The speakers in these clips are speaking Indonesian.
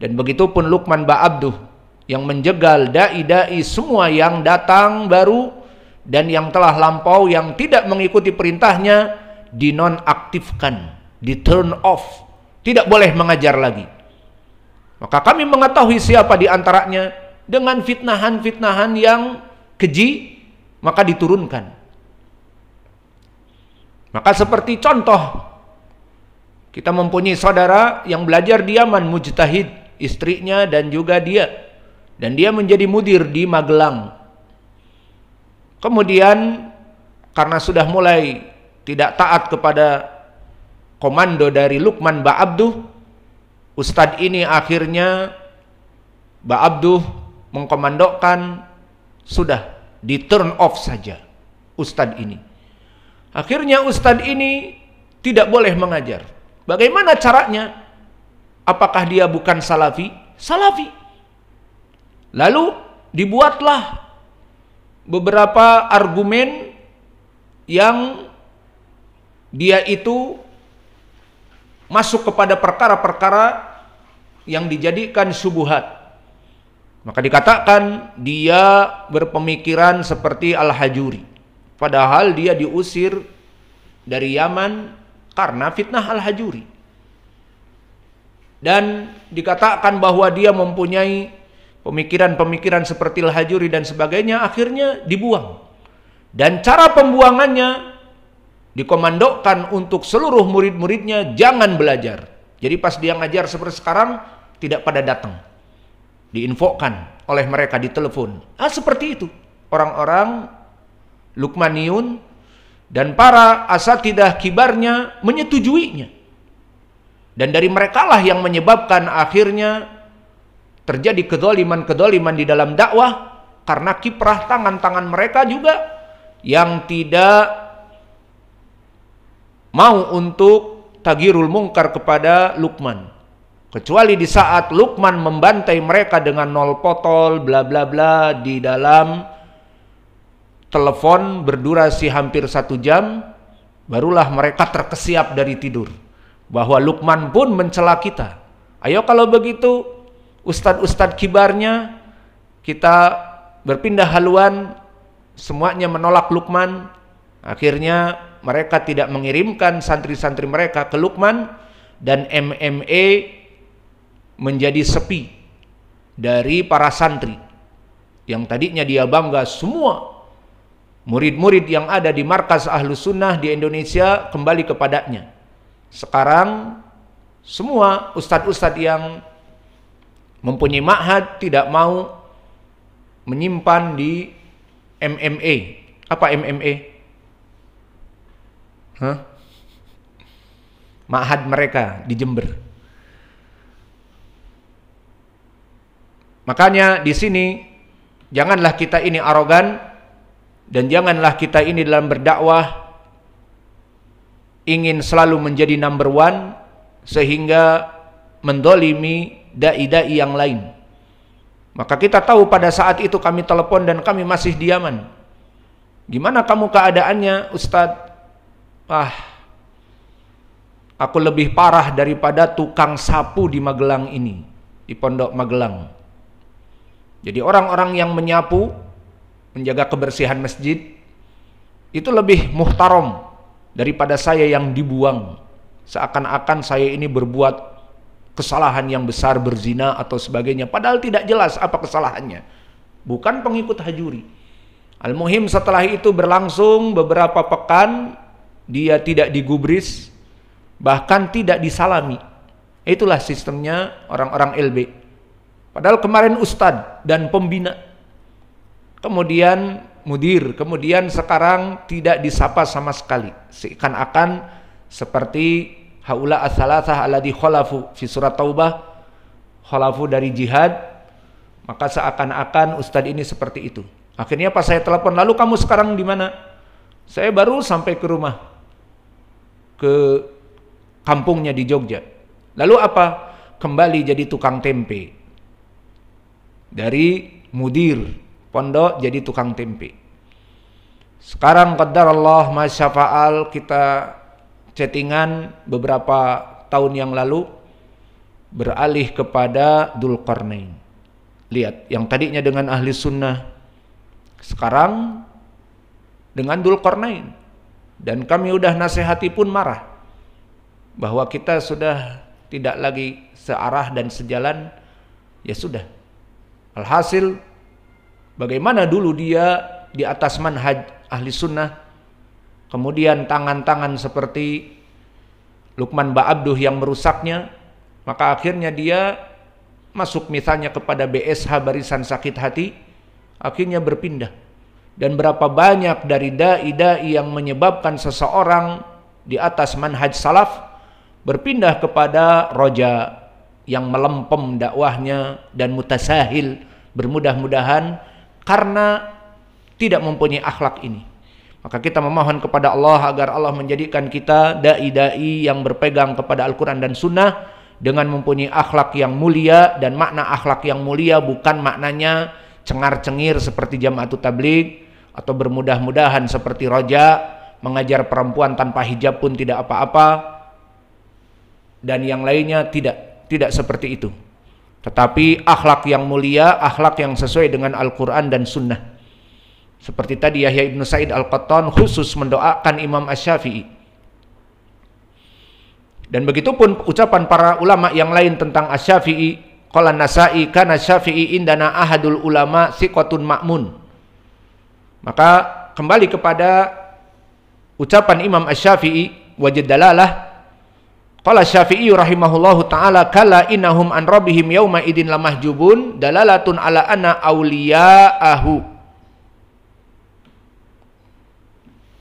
Dan begitu pun Luqman Ba'abduh yang menjegal dai-dai semua yang datang baru dan yang telah lampau yang tidak mengikuti perintahnya dinonaktifkan, di turn off, tidak boleh mengajar lagi. Maka kami mengetahui siapa di antaranya dengan fitnahan-fitnahan yang keji maka diturunkan. Maka seperti contoh kita mempunyai saudara yang belajar di Yaman mujtahid istrinya dan juga dia. Dan dia menjadi mudir di Magelang. Kemudian karena sudah mulai tidak taat kepada komando dari Lukman Ba'abduh, Ustadz ini akhirnya Ba'abduh mengkomandokan sudah di turn off saja Ustadz ini. Akhirnya Ustadz ini tidak boleh mengajar. Bagaimana caranya? Apakah dia bukan salafi? Salafi. Lalu dibuatlah beberapa argumen yang dia itu masuk kepada perkara-perkara yang dijadikan subuhat. Maka dikatakan dia berpemikiran seperti Al-Hajuri. Padahal dia diusir dari Yaman karena fitnah Al-Hajuri dan dikatakan bahwa dia mempunyai pemikiran-pemikiran seperti lahajuri dan sebagainya akhirnya dibuang. Dan cara pembuangannya dikomandokan untuk seluruh murid-muridnya jangan belajar. Jadi pas dia ngajar seperti sekarang tidak pada datang. Diinfokan oleh mereka di telepon. Ah seperti itu. Orang-orang Lukmaniun dan para asatidah kibarnya menyetujuinya. Dan dari merekalah yang menyebabkan akhirnya terjadi kedoliman-kedoliman di dalam dakwah karena kiprah tangan-tangan mereka juga yang tidak mau untuk tagirul mungkar kepada Lukman. Kecuali di saat Lukman membantai mereka dengan nol potol bla bla bla di dalam telepon berdurasi hampir satu jam, barulah mereka terkesiap dari tidur bahwa Lukman pun mencela kita. Ayo kalau begitu ustadz-ustadz kibarnya kita berpindah haluan semuanya menolak Lukman. Akhirnya mereka tidak mengirimkan santri-santri mereka ke Lukman dan MMA menjadi sepi dari para santri yang tadinya dia bangga semua murid-murid yang ada di markas Ahlus sunnah di Indonesia kembali kepadanya sekarang semua ustadz-ustadz yang mempunyai ma'had tidak mau menyimpan di MMA. Apa MMA? Hah? Ma'had mereka di Jember. Makanya di sini janganlah kita ini arogan dan janganlah kita ini dalam berdakwah ingin selalu menjadi number one sehingga mendolimi dai-dai yang lain. Maka kita tahu pada saat itu kami telepon dan kami masih diaman. Gimana kamu keadaannya Ustadz? Ah, aku lebih parah daripada tukang sapu di Magelang ini, di Pondok Magelang. Jadi orang-orang yang menyapu, menjaga kebersihan masjid, itu lebih muhtarom daripada saya yang dibuang seakan-akan saya ini berbuat kesalahan yang besar berzina atau sebagainya padahal tidak jelas apa kesalahannya bukan pengikut hajuri Al-Muhim setelah itu berlangsung beberapa pekan dia tidak digubris bahkan tidak disalami itulah sistemnya orang-orang LB padahal kemarin ustadz dan pembina kemudian mudir, kemudian sekarang tidak disapa sama sekali. Seakan-akan seperti haula asalasah di kholafu fi surat taubah kholafu dari jihad maka seakan-akan ustadz ini seperti itu akhirnya pas saya telepon lalu kamu sekarang di mana saya baru sampai ke rumah ke kampungnya di Jogja lalu apa kembali jadi tukang tempe dari mudir pondok jadi tukang tempe. Sekarang kadar Allah Masya Fa'al kita chattingan beberapa tahun yang lalu beralih kepada Dul Dulkarnain. Lihat, yang tadinya dengan ahli sunnah, sekarang dengan Dul Dulkarnain. Dan kami udah nasihati pun marah bahwa kita sudah tidak lagi searah dan sejalan. Ya sudah. Alhasil Bagaimana dulu dia di atas manhaj ahli sunnah, kemudian tangan-tangan seperti Lukman Ba'abduh yang merusaknya, maka akhirnya dia masuk misalnya kepada BSH Barisan Sakit Hati, akhirnya berpindah. Dan berapa banyak dari da'i-da'i yang menyebabkan seseorang di atas manhaj salaf berpindah kepada roja yang melempem dakwahnya dan mutasahil bermudah-mudahan karena tidak mempunyai akhlak ini. Maka kita memohon kepada Allah agar Allah menjadikan kita dai-dai yang berpegang kepada Al-Quran dan Sunnah dengan mempunyai akhlak yang mulia dan makna akhlak yang mulia bukan maknanya cengar-cengir seperti jamaatut tablik atau bermudah-mudahan seperti roja mengajar perempuan tanpa hijab pun tidak apa-apa dan yang lainnya tidak tidak seperti itu. Tetapi akhlak yang mulia, akhlak yang sesuai dengan Al-Quran dan Sunnah. Seperti tadi Yahya Ibn Said Al-Qattan khusus mendoakan Imam Ash-Syafi'i. Dan begitu pun ucapan para ulama yang lain tentang ash syafii qala Nasa'i kana Syafi'i indana ahadul ulama siqatun ma'mun. Maka kembali kepada ucapan Imam ash syafii wajib dalalah Qala Syafi'i rahimahullahu taala kala innahum an rabbihim yauma idin lamahjubun dalalatun ala anna awliyaahu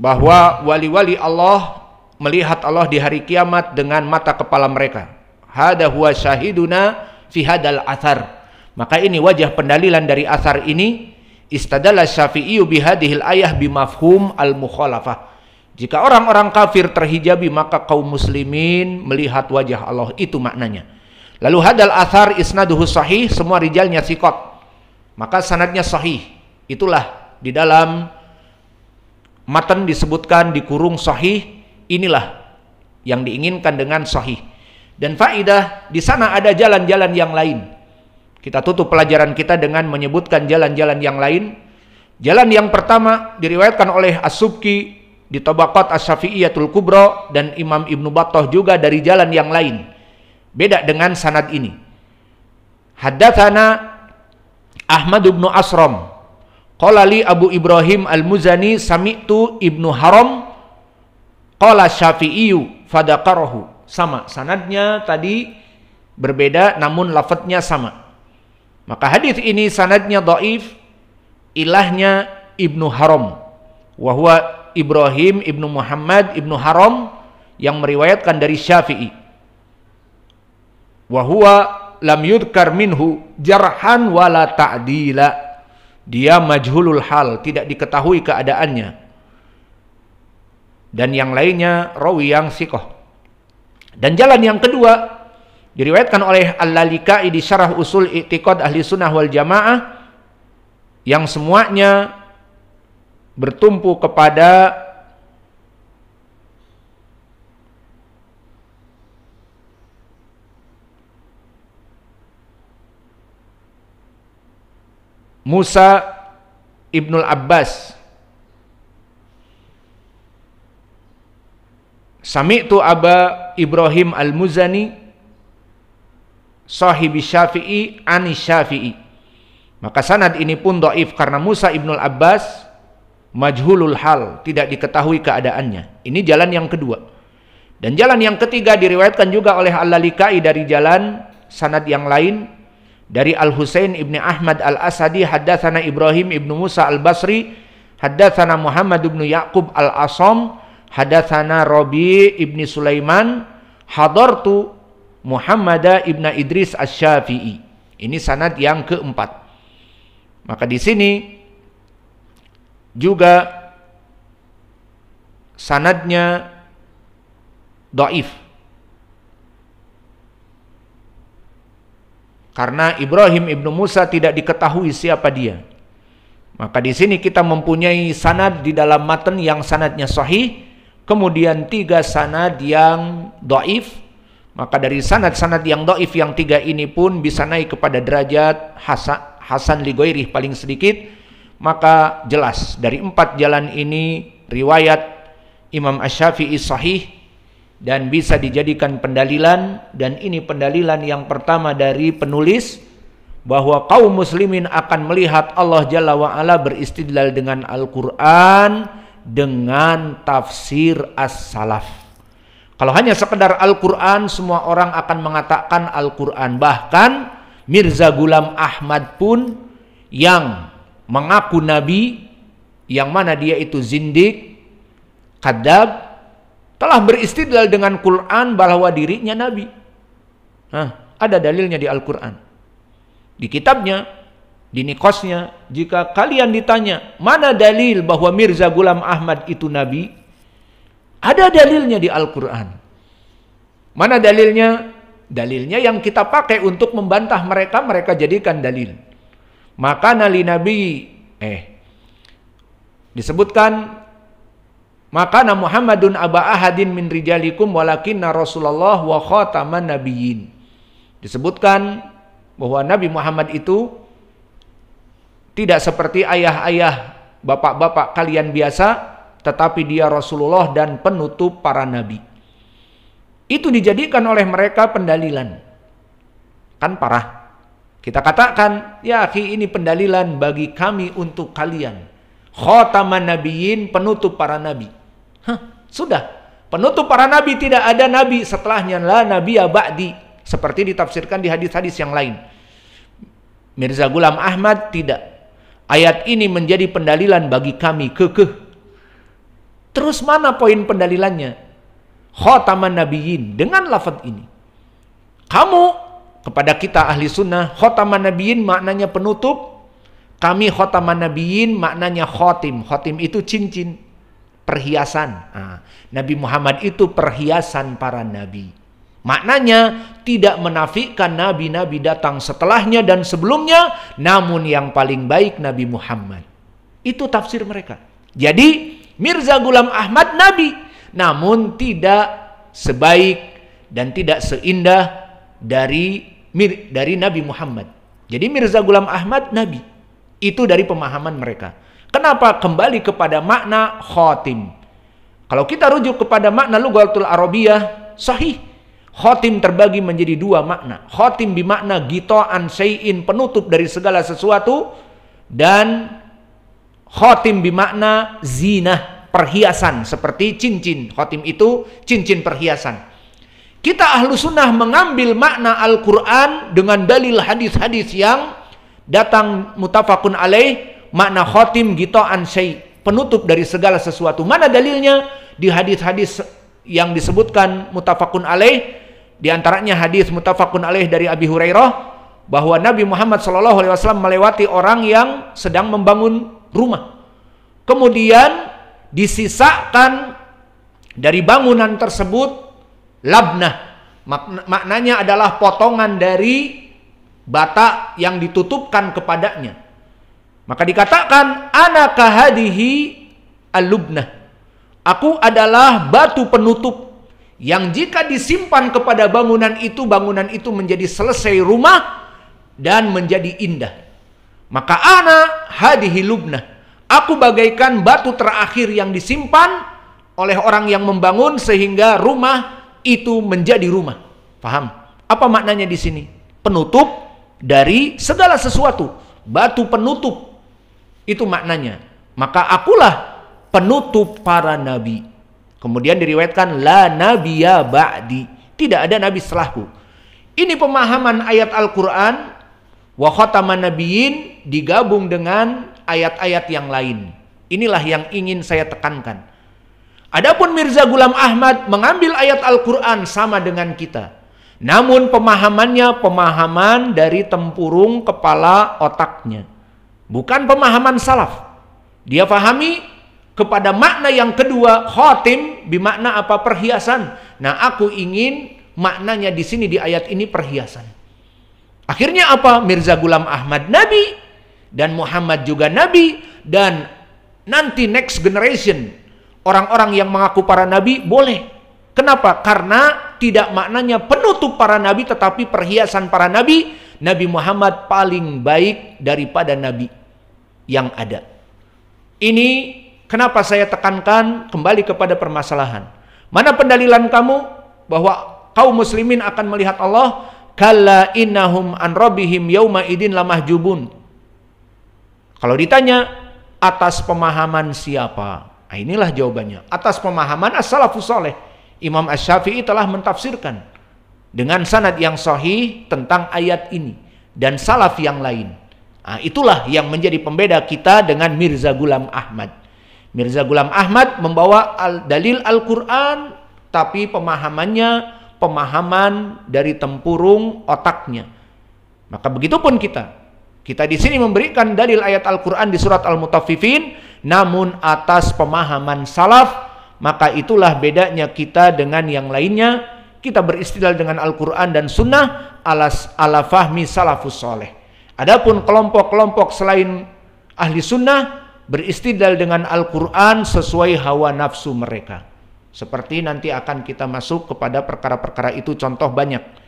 Bahwa wali-wali Allah melihat Allah di hari kiamat dengan mata kepala mereka. Hada huwa syahiduna fi hadal athar. Maka ini wajah pendalilan dari athar ini istadalla Syafi'i bihadihil ayah bimafhum al-mukhalafah jika orang-orang kafir terhijabi maka kaum muslimin melihat wajah Allah itu maknanya. Lalu hadal athar isnaduhu sahih semua rijalnya sikot. Maka sanadnya sahih. Itulah di dalam matan disebutkan di kurung sahih inilah yang diinginkan dengan sahih. Dan faidah di sana ada jalan-jalan yang lain. Kita tutup pelajaran kita dengan menyebutkan jalan-jalan yang lain. Jalan yang pertama diriwayatkan oleh As-Subki di Tabaqat as syafiiyatul Kubro dan Imam Ibnu Battah juga dari jalan yang lain. Beda dengan sanad ini. Haddathana Ahmad ibnu Asram. Qala li Abu Ibrahim Al-Muzani sami'tu Ibnu Haram qala Syafi'iyu fadaqarahu. Sama sanadnya tadi berbeda namun lafadznya sama. Maka hadis ini sanadnya doif ilahnya Ibnu Haram Wahuwa Ibrahim ibnu Muhammad ibnu Haram yang meriwayatkan dari Syafi'i. Wahwa lam yudkar minhu jarhan wala ta'dila. Dia majhulul hal, tidak diketahui keadaannya. Dan yang lainnya rawi yang sikoh. Dan jalan yang kedua diriwayatkan oleh Al-Lalikai di Syarah Usul I'tiqad Ahli Sunnah wal Jamaah yang semuanya bertumpu kepada Musa Ibnul Abbas Sami'tu Aba Ibrahim Al-Muzani sahibi Syafi'i ani Syafi'i. Maka sanad ini pun doif karena Musa Ibnul Abbas majhulul hal, tidak diketahui keadaannya. Ini jalan yang kedua. Dan jalan yang ketiga diriwayatkan juga oleh Al-Lalikai dari jalan sanad yang lain dari Al-Husain ibni Ahmad Al-Asadi haddatsana Ibrahim ibnu Musa Al-Basri haddatsana Muhammad ibnu Yaqub Al-Asam haddatsana Rabi ibni Sulaiman hadartu Muhammad ibnu Idris Asy-Syafi'i. Ini sanad yang keempat. Maka di sini juga sanadnya doif karena Ibrahim ibnu Musa tidak diketahui siapa dia maka di sini kita mempunyai sanad di dalam matan yang sanadnya sahih kemudian tiga sanad yang doif maka dari sanad-sanad yang doif yang tiga ini pun bisa naik kepada derajat hasan, hasan ligoirih paling sedikit maka jelas dari empat jalan ini riwayat Imam Ash-Syafi'i sahih dan bisa dijadikan pendalilan dan ini pendalilan yang pertama dari penulis bahwa kaum muslimin akan melihat Allah Jalla wa'ala beristidlal dengan Al-Quran dengan tafsir as-salaf kalau hanya sekedar Al-Quran semua orang akan mengatakan Al-Quran bahkan Mirza Gulam Ahmad pun yang mengaku nabi yang mana dia itu zindik, kadab, telah beristidlal dengan Quran bahwa dirinya nabi. Nah, ada dalilnya di Al-Quran. Di kitabnya, di nikosnya, jika kalian ditanya, mana dalil bahwa Mirza Gulam Ahmad itu nabi? Ada dalilnya di Al-Quran. Mana dalilnya? Dalilnya yang kita pakai untuk membantah mereka, mereka jadikan dalil maka nali nabi eh disebutkan maka na Muhammadun aba ahadin min rijalikum walakinna Rasulullah wa khataman nabiyyin. Disebutkan bahwa Nabi Muhammad itu tidak seperti ayah-ayah, bapak-bapak kalian biasa, tetapi dia Rasulullah dan penutup para nabi. Itu dijadikan oleh mereka pendalilan. Kan parah. Kita katakan, ya akhi ini pendalilan bagi kami untuk kalian. Khotaman nabiyin, penutup para nabi. Hah, sudah. Penutup para nabi tidak ada nabi setelahnya. La nabi ya ba'di. Seperti ditafsirkan di hadis-hadis yang lain. Mirza Gulam Ahmad tidak. Ayat ini menjadi pendalilan bagi kami kekeh. Terus mana poin pendalilannya? Khotaman nabiyin dengan lafad ini. Kamu kepada kita ahli sunnah khotaman nabiin maknanya penutup kami khotaman nabiin maknanya khotim khotim itu cincin perhiasan nah, Nabi Muhammad itu perhiasan para nabi Maknanya tidak menafikan nabi-nabi datang setelahnya dan sebelumnya, namun yang paling baik Nabi Muhammad. Itu tafsir mereka. Jadi Mirza Gulam Ahmad nabi, namun tidak sebaik dan tidak seindah dari mir, dari Nabi Muhammad. Jadi Mirza Gulam Ahmad Nabi. Itu dari pemahaman mereka. Kenapa kembali kepada makna khotim? Kalau kita rujuk kepada makna lugatul Arabiyah, sahih. Khotim terbagi menjadi dua makna. Khotim bimakna gitoan sayin penutup dari segala sesuatu dan khotim bimakna zinah perhiasan seperti cincin. Khotim itu cincin perhiasan. Kita ahlu sunnah mengambil makna Al-Quran dengan dalil hadis-hadis yang datang mutafakun alaih makna khotim gito syai penutup dari segala sesuatu mana dalilnya di hadis-hadis yang disebutkan mutafakun alaih di antaranya hadis mutafakun alaih dari Abi Hurairah bahwa Nabi Muhammad Alaihi Wasallam melewati orang yang sedang membangun rumah kemudian disisakan dari bangunan tersebut labnah maknanya adalah potongan dari bata yang ditutupkan kepadanya maka dikatakan ana hadihi alubnah aku adalah batu penutup yang jika disimpan kepada bangunan itu bangunan itu menjadi selesai rumah dan menjadi indah maka ana hadihi lubnah aku bagaikan batu terakhir yang disimpan oleh orang yang membangun sehingga rumah itu menjadi rumah. Paham? Apa maknanya di sini? Penutup dari segala sesuatu. Batu penutup. Itu maknanya. Maka akulah penutup para nabi. Kemudian diriwayatkan la nabiya ba'di. Tidak ada nabi setelahku. Ini pemahaman ayat Al-Qur'an wa khataman nabiyyin digabung dengan ayat-ayat yang lain. Inilah yang ingin saya tekankan. Adapun Mirza Gulam Ahmad mengambil ayat Al-Quran sama dengan kita. Namun pemahamannya pemahaman dari tempurung kepala otaknya. Bukan pemahaman salaf. Dia fahami kepada makna yang kedua khotim bimakna apa perhiasan. Nah aku ingin maknanya di sini di ayat ini perhiasan. Akhirnya apa? Mirza Gulam Ahmad Nabi dan Muhammad juga Nabi dan nanti next generation orang-orang yang mengaku para nabi boleh. Kenapa? Karena tidak maknanya penutup para nabi tetapi perhiasan para nabi, Nabi Muhammad paling baik daripada nabi yang ada. Ini kenapa saya tekankan kembali kepada permasalahan. Mana pendalilan kamu bahwa kaum muslimin akan melihat Allah kala innahum an rabbihim yauma idin jubun. Kalau ditanya atas pemahaman siapa? Nah, inilah jawabannya. Atas pemahaman as-salafus soleh, Imam as syafii telah mentafsirkan dengan sanad yang sahih tentang ayat ini dan salaf yang lain. Nah, itulah yang menjadi pembeda kita dengan Mirza Gulam Ahmad. Mirza Gulam Ahmad membawa al dalil Al-Quran tapi pemahamannya pemahaman dari tempurung otaknya. Maka begitupun kita kita di sini memberikan dalil ayat Al-Quran di surat Al-Mutaffifin, namun atas pemahaman salaf, maka itulah bedanya kita dengan yang lainnya. Kita beristilah dengan Al-Quran dan Sunnah alas ala fahmi salafus soleh. Adapun kelompok-kelompok selain ahli sunnah beristidal dengan Al-Quran sesuai hawa nafsu mereka. Seperti nanti akan kita masuk kepada perkara-perkara itu contoh banyak.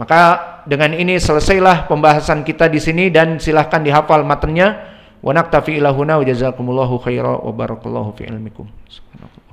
Maka dengan ini selesailah pembahasan kita di sini dan silahkan dihafal matanya. Wa naktafi ilahuna wa jazakumullahu khaira wa barakallahu fi ilmikum. Subhanallah.